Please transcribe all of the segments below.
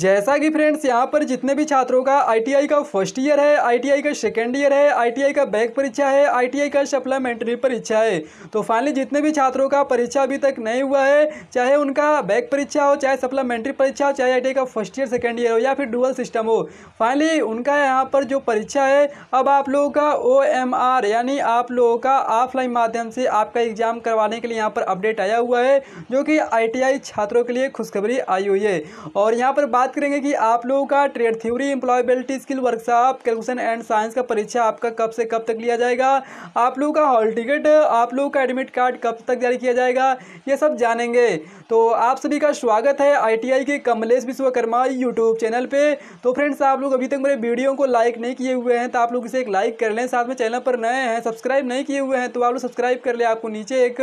जैसा कि फ्रेंड्स यहाँ पर जितने भी छात्रों का आईटीआई का फर्स्ट ईयर है आईटीआई का सेकेंड ईयर है आईटीआई का बैक परीक्षा है आईटीआई का सप्लीमेंट्री परीक्षा है तो फाइनली जितने भी छात्रों का परीक्षा अभी तक नहीं हुआ है चाहे उनका बैक परीक्षा हो चाहे सप्लीमेंट्री परीक्षा हो चाहे आई का फर्स्ट ईयर सेकेंड ईयर हो या फिर डुअल सिस्टम हो फाइनली उनका यहाँ पर जो परीक्षा है अब आप लोगों का ओ यानी आप लोगों का ऑफलाइन माध्यम से आपका एग्जाम करवाने के लिए यहाँ पर अपडेट आया हुआ है जो कि आई छात्रों के लिए खुशखबरी आई हुई है और यहाँ पर बात करेंगे कि आप लोगों का trade theory employability skill workshop calculation and science का परीक्षा आपका कब से कब तक लिया जाएगा आप लोगों का हॉल टिकट आप लोगों का एडमिट कार्ड कब तक जारी किया जाएगा ये सब जानेंगे तो आप सभी का स्वागत है आईटीआई के कमलेश विश्वकर्मा यूट्यूब चैनल पर तो फ्रेंड्स आप लोग अभी तक मेरे वीडियो को लाइक नहीं किए हुए हैं तो आप लोग इसे एक लाइक कर लें साथ में चैनल पर नए हैं सब्सक्राइब नहीं किए हुए हैं तो आप लोग सब्सक्राइब कर लें आपको नीचे एक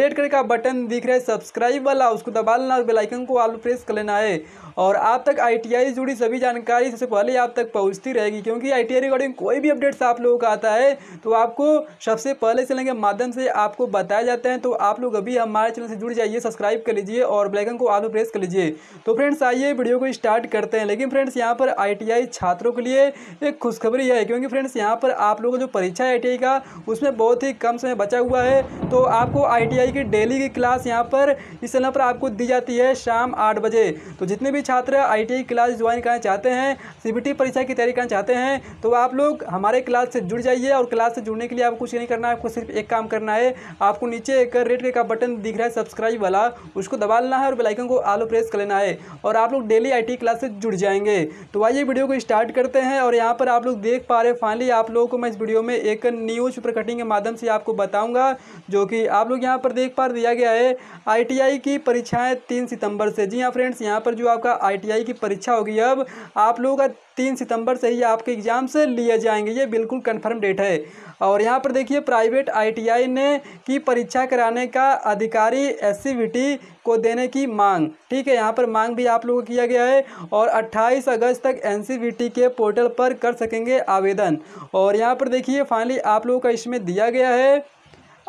रेड कलर का बटन दिख रहा है सब्सक्राइब वाला उसको दबा लेना और बेलाइकन को आप प्रेस कर लेना है और आप तक आईटीआई से जुड़ी सभी जानकारी सबसे पहले आप तक पहुंचती रहेगी क्योंकि आईटीआई रिगार्डिंग कोई भी अपडेट्स आप लोगों का आता है तो आपको सबसे पहले चैनल के माध्यम से आपको बताया जाता है तो आप लोग अभी हमारे चैनल से जुड़ जाइए सब्सक्राइब कर लीजिए और ब्लैकन को आप प्रेस कर लीजिए तो फ्रेंड्स आइए वीडियो को स्टार्ट करते हैं लेकिन फ्रेंड्स यहाँ पर आई छात्रों के लिए एक खुशखबरी है क्योंकि फ्रेंड्स यहाँ पर आप लोगों को जो परीक्षा है आई का उसमें बहुत ही कम समय बचा हुआ है तो आपको आई की डेली की क्लास यहाँ पर इस चैनल पर आपको दी जाती है शाम आठ बजे तो जितने भी छात्र छात्र आई क्लास ज्वाइन करना चाहते हैं सी परीक्षा की तैयारी करना चाहते हैं तो आप लोग हमारे क्लास से जुड़ जाइए और क्लास से जुड़ने के लिए आपको कुछ नहीं करना है आपको सिर्फ एक काम करना है आपको नीचे एक रेड कलर का बटन दिख रहा है सब्सक्राइब वाला उसको दबा लेना है और बेलाइकन को आलो प्रेस कर लेना है और आप लोग डेली आई क्लास से जुड़ जाएंगे तो आइए वीडियो को स्टार्ट करते हैं और यहाँ पर आप लोग देख पा रहे फाइनली आप लोगों को मैं इस वीडियो में एक न्यूज़ पेपर कटिंग के माध्यम से आपको बताऊँगा जो कि आप लोग यहाँ पर देख पा दिया गया है आई की परीक्षाएँ तीन सितंबर से जी हाँ फ्रेंड्स यहाँ पर जो आपका आई आईटीआई की परीक्षा होगी अब आप लोगों का तीन सितंबर से ही आपके एग्जाम से लिए जाएंगे ये बिल्कुल कंफर्म डेट है और यहाँ पर देखिए प्राइवेट आईटीआई ने की परीक्षा कराने का अधिकारी एस को देने की मांग ठीक है यहाँ पर मांग भी आप लोगों को किया गया है और 28 अगस्त तक एन के पोर्टल पर कर सकेंगे आवेदन और यहाँ पर देखिए फाइनली आप लोगों का इसमें दिया गया है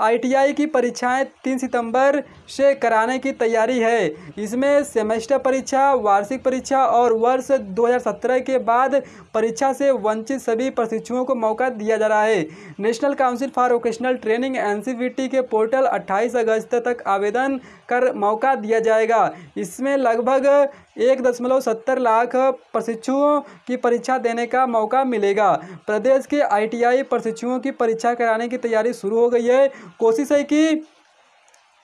आईटीआई की परीक्षाएं तीन सितंबर से कराने की तैयारी है इसमें सेमेस्टर परीक्षा वार्षिक परीक्षा और वर्ष 2017 के बाद परीक्षा से वंचित सभी प्रशिक्षुओं को मौका दिया जा रहा है national council for vocational training N के पोर्टल अट्ठाईस अगस्त तक आवेदन कर मौका दिया जाएगा इसमें लगभग एक दशमलव सत्तर लाख प्रशिक्षुओं की परीक्षा देने का मौका मिलेगा प्रदेश के आईटीआई प्रशिक्षुओं की परीक्षा कराने की तैयारी शुरू हो गई है कोशिश है कि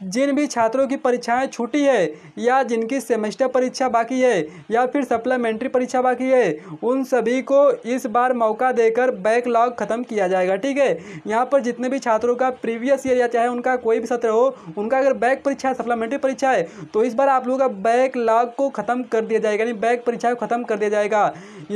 जिन भी छात्रों की परीक्षाएं छूटी है या जिनकी सेमेस्टर परीक्षा बाकी है या फिर सप्लीमेंट्री परीक्षा बाकी है उन सभी को इस बार मौका देकर बैकलॉग ख़त्म किया जाएगा ठीक है यहाँ पर जितने भी छात्रों का प्रीवियस ईयर या चाहे उनका कोई भी सत्र हो उनका अगर बैक परीक्षा है सप्लीमेंट्री परीक्षा है तो इस बार आप लोगों का बैक लॉग को ख़त्म कर दिया जाएगा यानी बैक परीक्षा को ख़त्म कर दिया जाएगा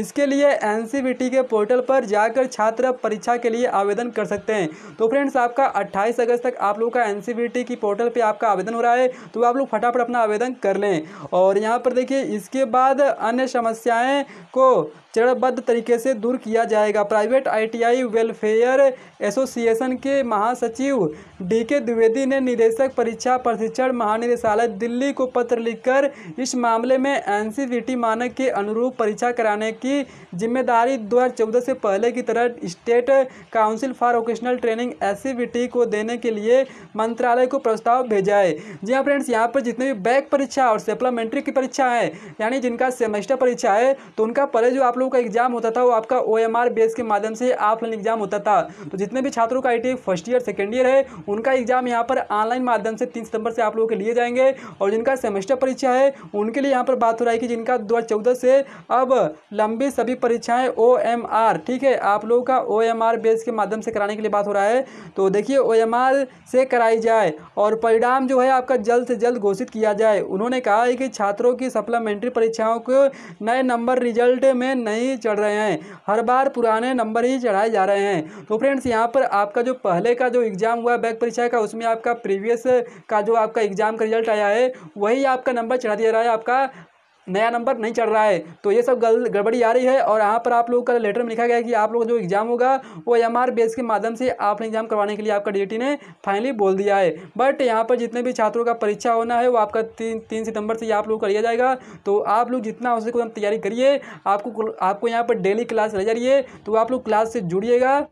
इसके लिए एन के पोर्टल पर जाकर छात्र परीक्षा के लिए आवेदन कर सकते हैं तो फ्रेंड्स आपका अट्ठाईस अगस्त तक आप लोग का एन की पोर्टल पे आपका आवेदन हो रहा है तो आप लोग फटाफट अपना आवेदन कर लें और यहाँ पर देखिए इसके बाद अन्य समस्याएँ को चरणबद्ध तरीके से दूर किया जाएगा प्राइवेट आईटीआई वेलफेयर एसोसिएशन के महासचिव डी के द्विवेदी ने निदेशक परीक्षा प्रशिक्षण महानिदेशालय दिल्ली को पत्र लिखकर इस मामले में एनसीवीटी मानक के अनुरूप परीक्षा कराने की जिम्मेदारी 2014 से पहले की तरह state council for vocational training S को देने के लिए मंत्रालय को प्रस्ताव भेजा है जी हाँ फ्रेंड्स यहाँ पर जितने भी बैक परीक्षा और सप्लीमेंट्री की परीक्षा है यानी जिनका सेमेस्टर परीक्षा है तो उनका पहले जो आप लोगों का एग्जाम होता था वो आपका ओ एम आर बेस के माध्यम से ऑफलाइन एग्जाम होता था तो जितने भी छात्रों का I first year second year है उनका एग्जाम यहाँ पर ऑनलाइन माध्यम से तीन सितंबर से आप लोगों के लिए जाएंगे और जिनका सेमेस्टर परीक्षा है उनके लिए यहाँ पर बात हो रहा है कि जिनका दो से अब लंबी सभी परीक्षाएं ओ ठीक है आप लोगों का ओ बेस के माध्यम से कराने के लिए बात हो रहा है तो देखिए ओ से कराई जाए और परिणाम जो है आपका जल्द से जल्द घोषित किया जाए उन्होंने कहा है कि छात्रों की सप्लीमेंट्री परीक्षाओं को नए नंबर रिजल्ट में नहीं चढ़ रहे हैं हर बार पुराने नंबर ही चढ़ाए जा रहे हैं तो फ्रेंड्स यहाँ पर आपका जो पहले का जो एग्ज़ाम हुआ बैक परीक्षा का उसमें आपका प्रीवियस का जो आपका एग्ज़ाम का रिजल्ट आया है वही आपका नंबर चढ़ा दिया रहा है आपका नया नंबर नहीं चढ़ रहा है तो ये सब गल गड़बड़ी आ रही है और यहाँ पर आप लोगों का लेटर में लिखा गया है कि आप लोग जो एग्ज़ाम होगा वो एम आर बेस के माध्यम से आपने एग्ज़ाम करवाने के लिए आपका डी ने फाइनली बोल दिया है बट यहाँ पर जितने भी छात्रों का परीक्षा होना है वो आपका तीन तीन सितंबर से आप लोग का लिया जाएगा तो आप लोग जितना हो सके तैयारी करिए आपको आपको यहाँ पर डेली क्लास ले जा रही है तो आप लोग क्लास से जुड़िएगा